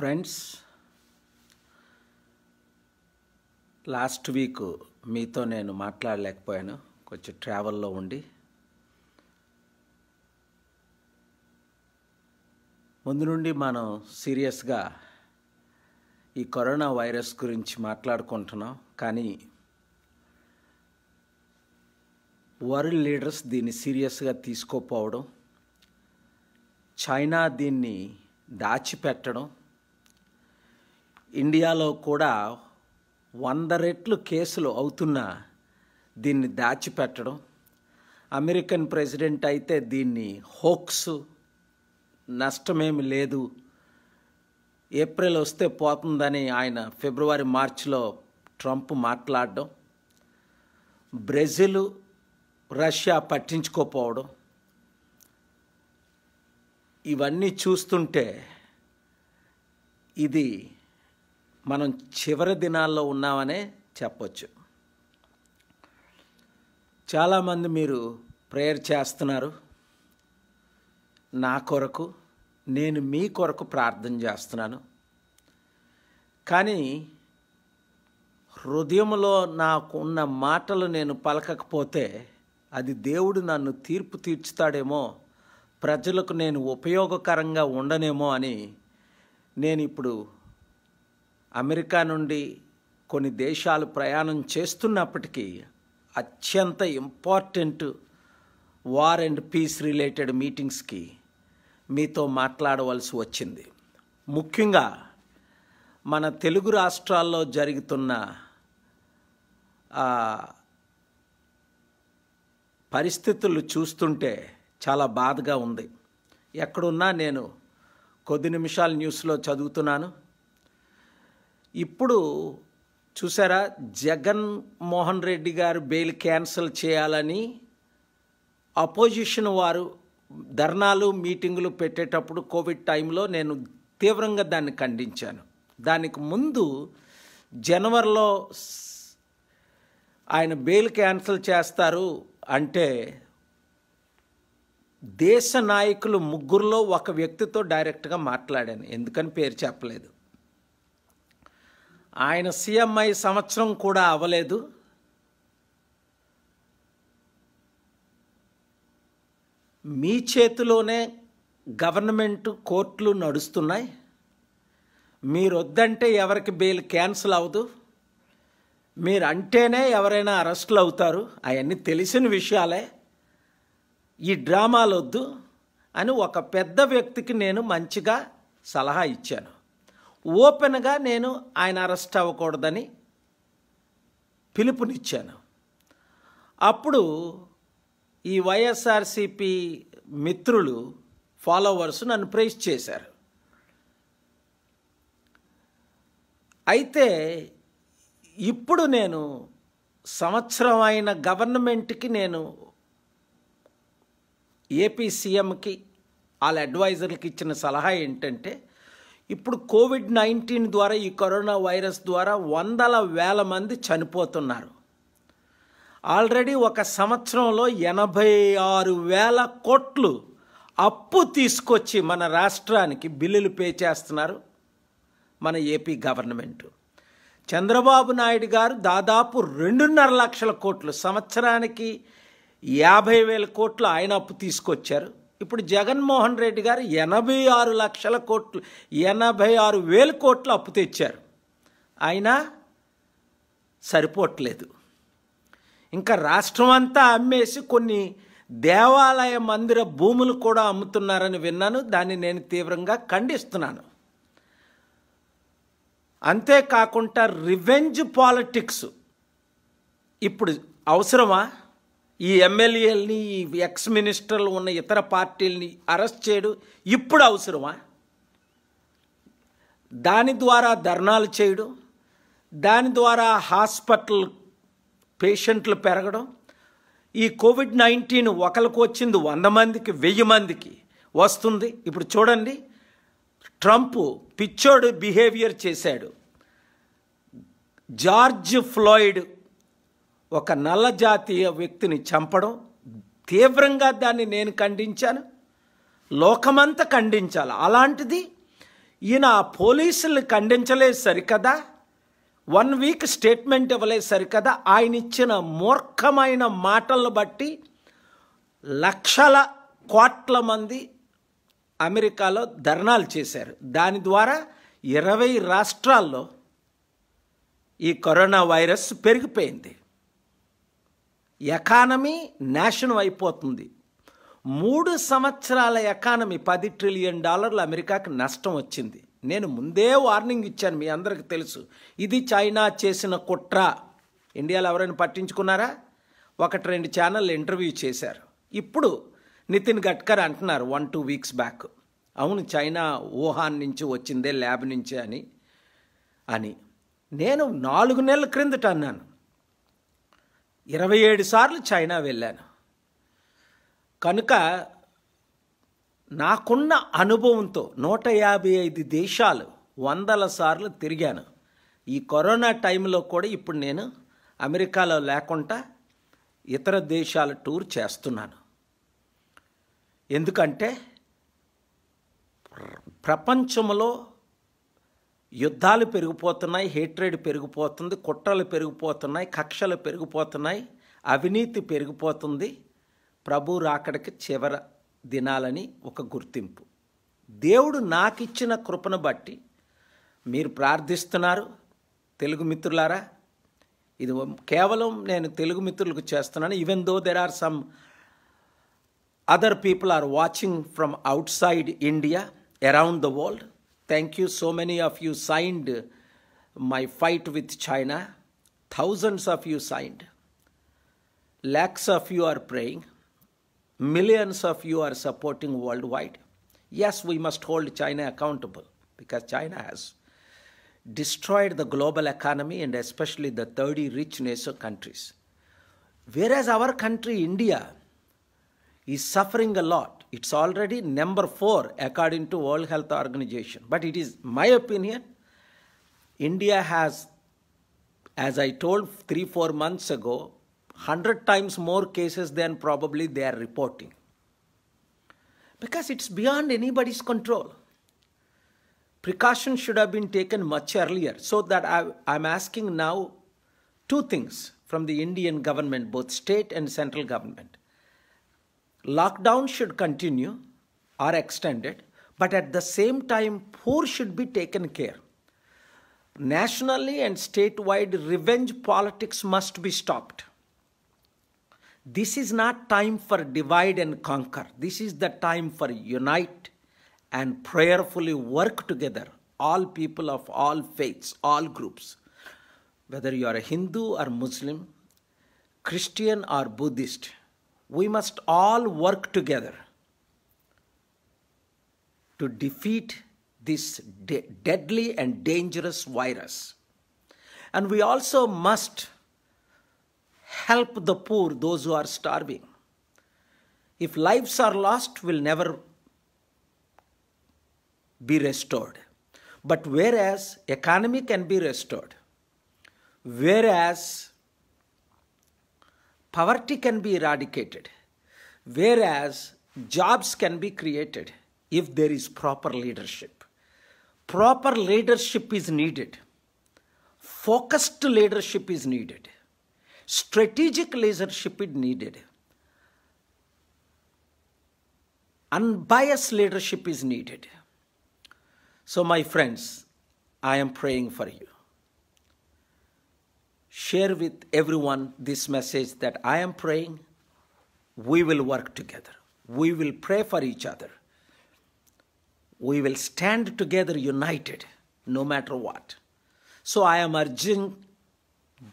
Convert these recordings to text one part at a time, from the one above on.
Friends last week మీతో నేను మాట్లాడలేకపోయాను కొంచెం ట్రావెల్లో ఉండి ముందు నుండి మనం సీరియస్గా ఈ కరోనా వైరస్ గురించి మాట్లాడుకుంటున్నాం కానీ వరల్డ్ లీడర్స్ దీన్ని సీరియస్గా తీసుకోపోవడం చైనా దీన్ని దాచిపెట్టడం ఇండియాలో కూడా వంద రెట్లు కేసులు అవుతున్నా దీన్ని దాచిపెట్టడం అమెరికన్ ప్రెసిడెంట్ అయితే దీన్ని హోక్స్ నష్టమేమి లేదు ఏప్రిల్ వస్తే పోతుందని ఆయన ఫిబ్రవరి మార్చిలో ట్రంప్ మాట్లాడడం బ్రెజిల్ రష్యా పట్టించుకోపోవడం ఇవన్నీ చూస్తుంటే ఇది మనం చివరి దినాల్లో ఉన్నామనే చెప్పచ్చు చాలామంది మీరు ప్రేయర్ చేస్తున్నారు నా కొరకు నేను మీ కొరకు ప్రార్థన చేస్తున్నాను కానీ హృదయంలో నాకున్న మాటలు నేను పలకకపోతే అది దేవుడు నన్ను తీర్పు తీర్చుతాడేమో ప్రజలకు నేను ఉపయోగకరంగా ఉండనేమో అని నేను ఇప్పుడు అమెరికా నుండి కొన్ని దేశాలు ప్రయాణం చేస్తున్నప్పటికీ అత్యంత important war and peace related మీటింగ్స్కి మీతో మాట్లాడవలసి వచ్చింది ముఖ్యంగా మన తెలుగు రాష్ట్రాల్లో జరుగుతున్న పరిస్థితులు చూస్తుంటే చాలా బాధగా ఉంది ఎక్కడున్నా నేను కొద్ది నిమిషాలు న్యూస్లో చదువుతున్నాను ఇప్పుడు చూసారా జగన్ మోహన్ రెడ్డి గారు బెయిల్ క్యాన్సిల్ చేయాలని అపోజిషన్ వారు ధర్నాలు మీటింగులు పెట్టేటప్పుడు కోవిడ్ టైంలో నేను తీవ్రంగా దాన్ని ఖండించాను దానికి ముందు జనవరిలో ఆయన బెయిల్ క్యాన్సిల్ చేస్తారు అంటే దేశ నాయకులు ముగ్గురులో ఒక వ్యక్తితో డైరెక్ట్గా మాట్లాడాను ఎందుకని పేరు చెప్పలేదు ఆయన సీఎంఐ సంవత్సరం కూడా అవ్వలేదు మీ చేతిలోనే గవర్నమెంట్ కోర్టులు నడుస్తున్నాయి మీరు వద్దంటే ఎవరికి బెయిల్ క్యాన్సిల్ అవ్వదు మీరు అంటేనే ఎవరైనా అరెస్టులు అవుతారు అవన్నీ తెలిసిన విషయాలే ఈ వద్దు అని ఒక పెద్ద వ్యక్తికి నేను మంచిగా సలహా ఇచ్చాను ఓపెన్గా నేను ఆయన అరెస్ట్ అవ్వకూడదని పిలుపునిచ్చాను అప్పుడు ఈ వైఎస్ఆర్సిపి మిత్రులు ఫాలోవర్స్ నన్ను ప్రైజ్ చేశారు అయితే ఇప్పుడు నేను సంవత్సరం అయిన గవర్నమెంట్కి నేను ఏపీ సీఎంకి వాళ్ళ అడ్వైజర్లకి ఇచ్చిన సలహా ఏంటంటే ఇప్పుడు కోవిడ్ నైన్టీన్ ద్వారా ఈ కరోనా వైరస్ ద్వారా వందల వేల మంది చనిపోతున్నారు ఆల్రెడీ ఒక సంవత్సరంలో ఎనభై ఆరు వేల కోట్లు అప్పు తీసుకొచ్చి మన రాష్ట్రానికి బిల్లులు పే చేస్తున్నారు మన ఏపీ గవర్నమెంట్ చంద్రబాబు నాయుడు గారు దాదాపు రెండున్నర లక్షల కోట్లు సంవత్సరానికి యాభై వేల కోట్లు ఆయన అప్పు తీసుకొచ్చారు ఇప్పుడు జగన్మోహన్ రెడ్డి గారు ఎనభై ఆరు లక్షల కోట్లు ఎనభై ఆరు వేల కోట్లు అప్పు తెచ్చారు అయినా సరిపోవట్లేదు ఇంకా రాష్ట్రం అంతా అమ్మేసి కొన్ని దేవాలయ మందిర భూములు కూడా అమ్ముతున్నారని విన్నాను దాన్ని నేను తీవ్రంగా ఖండిస్తున్నాను అంతేకాకుండా రివెంజ్ పాలిటిక్స్ ఇప్పుడు అవసరమా ఈ ఎమ్మెల్యేలని ఈ ఎక్స్ మినిస్టర్లు ఉన్న ఇతర పార్టీలని అరెస్ట్ చేయడం ఇప్పుడు అవసరమా దాని ద్వారా ధర్నాలు చేయడం దాని ద్వారా హాస్పిటల్ పేషెంట్లు పెరగడం ఈ కోవిడ్ నైన్టీన్ ఒకరికి వచ్చింది వంద మందికి వెయ్యి మందికి వస్తుంది ఇప్పుడు చూడండి ట్రంప్ పిచ్చోడు బిహేవియర్ చేశాడు జార్జ్ ఫ్లాయిడ్ ఒక నల్ల జాతీయ వ్యక్తిని చంపడం తీవ్రంగా దాన్ని నేను ఖండించాను లోకమంతా ఖండించాలి అలాంటిది ఈయన పోలీసులు ఖండించలేదు సరికదా వన్ వీక్ స్టేట్మెంట్ ఇవ్వలేదు సరికదా ఆయన ఇచ్చిన మూర్ఖమైన మాటలను బట్టి లక్షల కోట్ల మంది అమెరికాలో ధర్నాలు చేశారు దాని ద్వారా ఇరవై రాష్ట్రాల్లో ఈ కరోనా వైరస్ పెరిగిపోయింది ఎకానమీ నేషనల్ అయిపోతుంది మూడు సంవత్సరాల ఎకానమీ పది ట్రిలియన్ డాలర్లు అమెరికాకి నష్టం వచ్చింది నేను ముందే వార్నింగ్ ఇచ్చాను మీ అందరికి తెలుసు ఇది చైనా చేసిన కుట్ర ఇండియాలో ఎవరైనా పట్టించుకున్నారా ఒకటి రెండు ఛానల్ ఇంటర్వ్యూ చేశారు ఇప్పుడు నితిన్ గడ్కర్ అంటున్నారు వన్ టూ వీక్స్ బ్యాక్ అవును చైనా వుహాన్ నుంచి వచ్చిందే ల్యాబ్ నుంచే అని అని నేను నాలుగు నెలల క్రిందట అన్నాను ఇరవై ఏడు సార్లు చైనా వెళ్ళాను కనుక నాకున్న అనుభవంతో నూట యాభై ఐదు దేశాలు వందల సార్లు తిరిగాను ఈ కరోనా టైంలో కూడా ఇప్పుడు నేను అమెరికాలో లేకుండా ఇతర దేశాల టూర్ చేస్తున్నాను ఎందుకంటే ప్రపంచంలో యుద్ధాలు పెరిగిపోతున్నాయి హేట్రేడ్ పెరిగిపోతుంది కుట్రలు పెరిగిపోతున్నాయి కక్షలు పెరిగిపోతున్నాయి అవినీతి పెరిగిపోతుంది ప్రభు రాకడికి చివర దినాలని ఒక గుర్తింపు దేవుడు నాకిచ్చిన కృపను బట్టి మీరు ప్రార్థిస్తున్నారు తెలుగు మిత్రులారా ఇది కేవలం నేను తెలుగు మిత్రులకు చేస్తున్నాను even though there are some other people are watching from outside India around the world Thank you, so many of you signed my fight with China. Thousands of you signed. Lakhs of you are praying. Millions of you are supporting worldwide. Yes, we must hold China accountable because China has destroyed the global economy and especially the 30 rich nation countries. Whereas our country, India, is suffering a lot. It's already number four according to World Health Organization. But it is my opinion, India has, as I told three, four months ago, 100 times more cases than probably they are reporting. Because it's beyond anybody's control. Precautions should have been taken much earlier. So that I, I'm asking now two things from the Indian government, both state and central government lockdown should continue or extended, but at the same time, poor should be taken care. Nationally and statewide, revenge politics must be stopped. This is not time for divide and conquer. This is the time for unite and prayerfully work together, all people of all faiths, all groups. Whether you are a Hindu or Muslim, Christian or Buddhist, we must all work together to defeat this de deadly and dangerous virus. And we also must help the poor, those who are starving. If lives are lost, will never be restored. But whereas economy can be restored, whereas poverty can be eradicated, whereas jobs can be created if there is proper leadership. Proper leadership is needed. Focused leadership is needed. Strategic leadership is needed. Unbiased leadership is needed. So, my friends, I am praying for you share with everyone this message that I am praying. We will work together. We will pray for each other. We will stand together united no matter what. So I am urging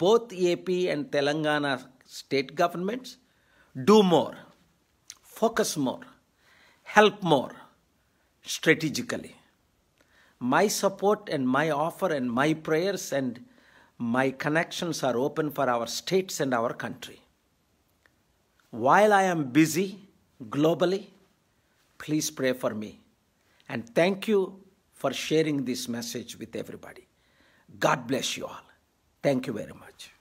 both AP and Telangana state governments do more, focus more, help more strategically. My support and my offer and my prayers and my connections are open for our states and our country. While I am busy globally, please pray for me. And thank you for sharing this message with everybody. God bless you all. Thank you very much.